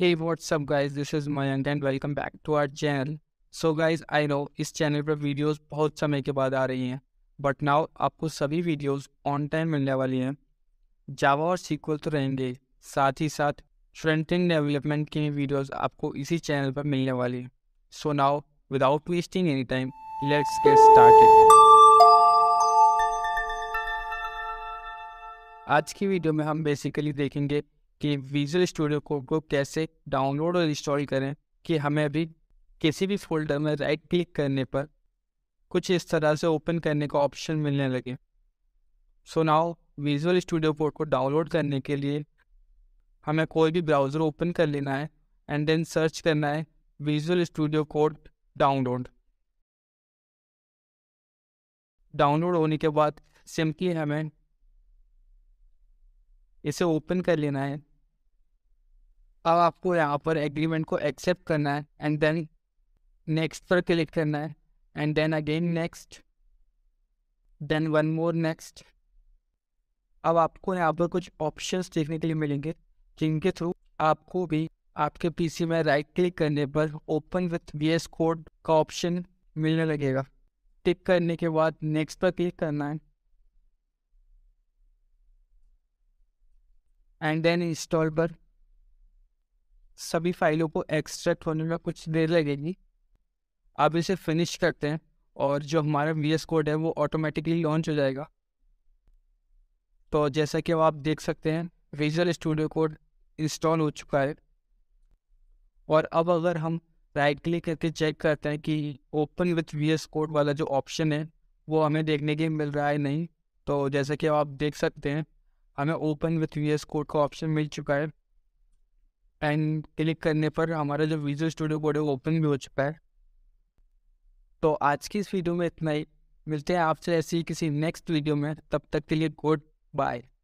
Hey, what's up, guys? This is Mayank and welcome back to our channel. So, guys, I know इस channel पर videos बहुत समय के बाद आ रही हैं बट नाउ आपको सभी वीडियोस ऑन टाइम मिलने वाली हैं जावा और सीक्वल तो रहेंगे साथ ही साथ फ्रंट एंड डेवलपमेंट की वीडियोस आपको इसी चैनल पर मिलने वाली है so now without wasting any time let's get started आज की वीडियो में हम बेसिकली देखेंगे कि विजुअल स्टूडियो कोड को कैसे डाउनलोड और इंस्टॉल करें कि हमें अभी किसी भी फोल्डर में राइट क्लिक करने पर कुछ इस तरह से ओपन करने का ऑप्शन मिलने लगे so now visual studio code को डाउनलोड करने के लिए हमें कोई भी ब्राउज़र ओपन कर लेना है एंड देन सर्च करना है visual studio code download download होने के बाद सिंपली हमें इसे ओपन कर लेना है अब आपको यहाँ पर एग्रीमेंट को एक्सेप्ट करना है एंड देन नेक्स्ट पर क्लिक करना है and then again next then one more next अब आपको यहाँ पर कुछ ऑप्शंस देखने के लिए मिलेंगे जिनके थ्रू आपको भी आपके पीसी में राइट क्लिक करने पर open with V S code का ऑप्शन मिलने लगेगा टिक करने के बाद नेक्स्ट पर क्लिक करना है एंड देन इंस्टॉल पर सभी फाइलों को एक्सट्रैक्ट होने में कुछ देर लगेगी आप इसे फिनिश करते हैं और जो हमारा वी एस कोड है वो ऑटोमेटिकली लॉन्च हो जाएगा तो जैसा कि आप देख सकते हैं विजुअल स्टूडियो कोड इंस्टॉल हो चुका है और अब अगर हम राइट क्लिक करके चेक करते हैं कि open with V S code वाला जो ऑप्शन है वो हमें देखने के मिल रहा है नहीं तो जैसा कि आप देख सकते हैं हमें open with V S code का ऑप्शन मिल चुका है एंड क्लिक करने पर हमारा जो विजुअल स्टूडियो कोड है वो ओपन भी हो चुका है तो आज की इस वीडियो में इतना ही मिलते हैं आपसे ऐसी किसी नेक्स्ट वीडियो में तब तक के लिए गुड बाय